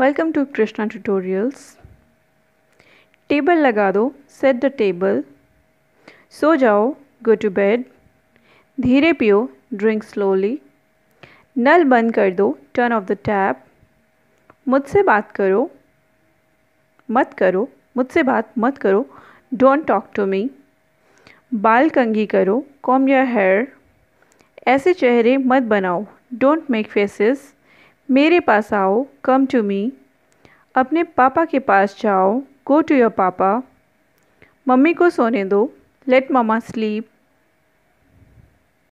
welcome to Krishna tutorials table लगा दो set the table so जाओ गो टू बेड धीरे पियो ड्रिंक स्लोली नल बंद कर दो टर्न ऑफ द टैप मुझसे बात करो मत करो मुझसे बात मत करो डोंट टॉक टू मी बाल कंगी करो कॉम योर हेयर ऐसे चेहरे मत बनाओ डोंट मेक फेसेस मेरे पास आओ कम टू मी अपने पापा के पास जाओ गो टू योर पापा मम्मी को सोने दो लेट मामा स्लीप